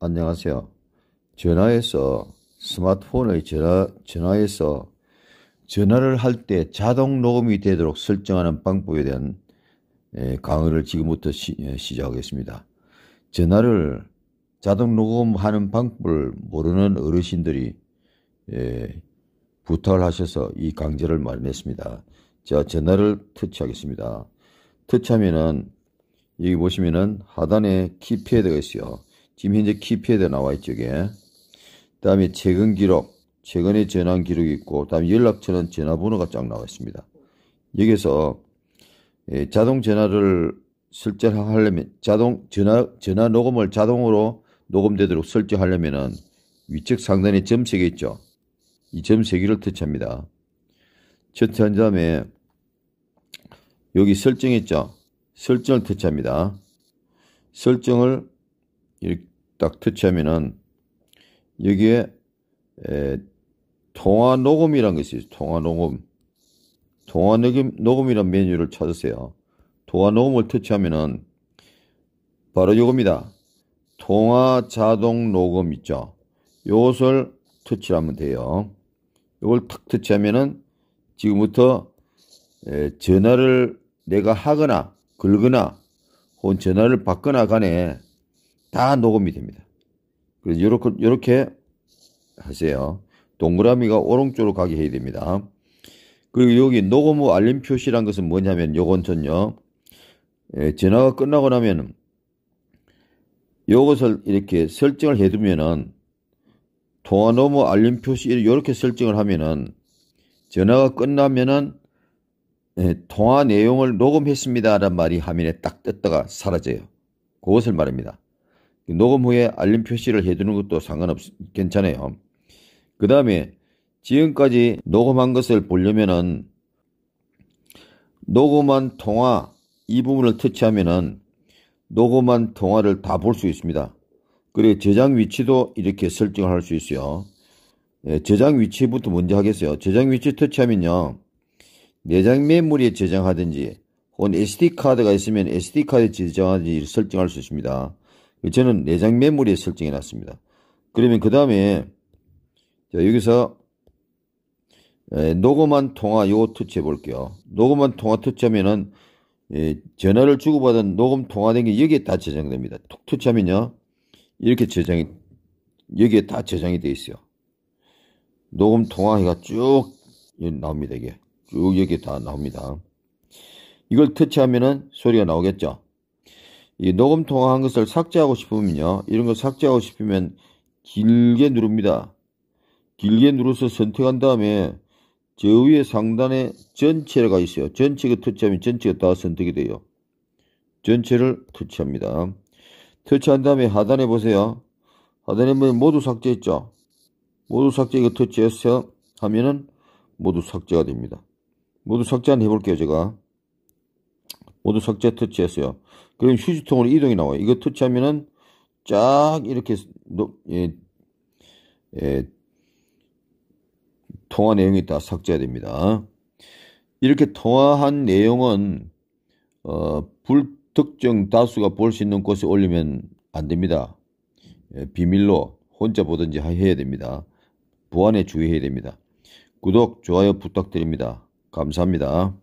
안녕하세요. 전화에서 스마트폰의 전화, 전화에서 전화를 할 때 자동 녹음이 되도록 설정하는 방법에 대한 예, 강의를 지금부터 시, 예, 작하겠습니다 전화를 자동 녹음하는 방법을 모르는 어르신들이 예, 부탁을 하셔서 이 강좌를 마련했습니다. 자, 전화를 터치하겠습니다. 터치하면은 여기 보시면은 하단에 키패드가 있어요. 지금 현재 키패드 나와 있죠, 이게. 다음에 최근 기록, 최근에 전환 기록이 있고, 그 다음에 연락 처는 전화번호가 쫙 나와 있습니다. 여기서 예, 자동 전화를 설정하려면 자동 전화 전화 녹음을 자동으로 녹음되도록 설정하려면은 위측 상단에 점세개 있죠. 이 점 세개를 터치합니다. 터치한 다음에 여기 설정 있죠. 설정을 터치합니다. 설정을 이렇게 딱 터치하면은 여기에 에, 통화 녹음이란 것이 있어요. 통화 녹음. 통화 녹음, 녹음이란 메뉴를 찾으세요. 통화 녹음을 터치하면은 바로 이겁니다. 통화 자동 녹음 있죠. 이것을 터치하면 돼요. 이걸 탁 터치하면은 지금부터 에, 전화를 내가 하거나 긁거나 혹은 전화를 받거나 간에 다 녹음이 됩니다. 그래서 요렇게, 요렇게 하세요. 동그라미가 오른쪽으로 가게 해야 됩니다. 그리고 여기 녹음 후 알림 표시란 것은 뭐냐면 요건전요. 예, 전화가 끝나고 나면 요것을 이렇게 설정을 해두면은 통화 넘어 알림 표시 이렇게 설정을 하면은 전화가 끝나면은 예, 통화 내용을 녹음했습니다라는 말이 화면에 딱 떴다가 사라져요. 그것을 말합니다. 녹음 후에 알림 표시를 해주는 것도 상관없, 괜찮아요. 그 다음에 지금까지 녹음한 것을 보려면은 녹음한 통화 이 부분을 터치하면은 녹음한 통화를 다 볼 수 있습니다. 그리고 저장 위치도 이렇게 설정을 할 수 있어요. 예, 저장 위치부터 먼저 하겠어요. 저장 위치 터치하면요. 내장 메모리에 저장하든지 혹은 SD카드가 있으면 SD카드에 저장하든지 설정할 수 있습니다. 예, 저는 내장 메모리에 설정해 놨습니다. 그러면 그 다음에 여기서 예, 녹음한 통화 요거 터치해 볼게요. 녹음한 통화 터치하면은 예, 전화를 주고받은 녹음 통화된 게 여기에 다 저장됩니다. 툭 터치하면요 이렇게 저장이 여기에 다 저장이 돼 있어요. 녹음 통화가 쭉 나옵니다 이게 쭉 여기 에다 나옵니다. 이걸 터치하면은 소리가 나오겠죠. 이 녹음 통화한 것을 삭제하고 싶으면요. 이런 거 삭제하고 싶으면 길게 누릅니다. 길게 누르서 선택한 다음에 저 위에 상단에 전체가 있어요. 전체가 터치하면 전체가 다 선택이 돼요. 전체를 터치합니다. 터치한 다음에 하단에 보세요. 하단에 보면 뭐 모두 삭제했죠. 모두 삭제 이거 터치해서 하면은 모두 삭제가 됩니다. 모두 삭제 한번 해볼게요 제가. 모두 삭제 터치했어요. 그럼 휴지통으로 이동이 나와요. 이거 터치하면은 쫙 이렇게 예, 예, 통화 내용이 다 삭제됩니다. 이렇게 통화한 내용은 어, 불특정 다수가 볼 수 있는 곳에 올리면 안 됩니다. 예, 비밀로 혼자 보든지 해야 됩니다. 보안에 주의해야 됩니다. 구독, 좋아요 부탁드립니다. 감사합니다.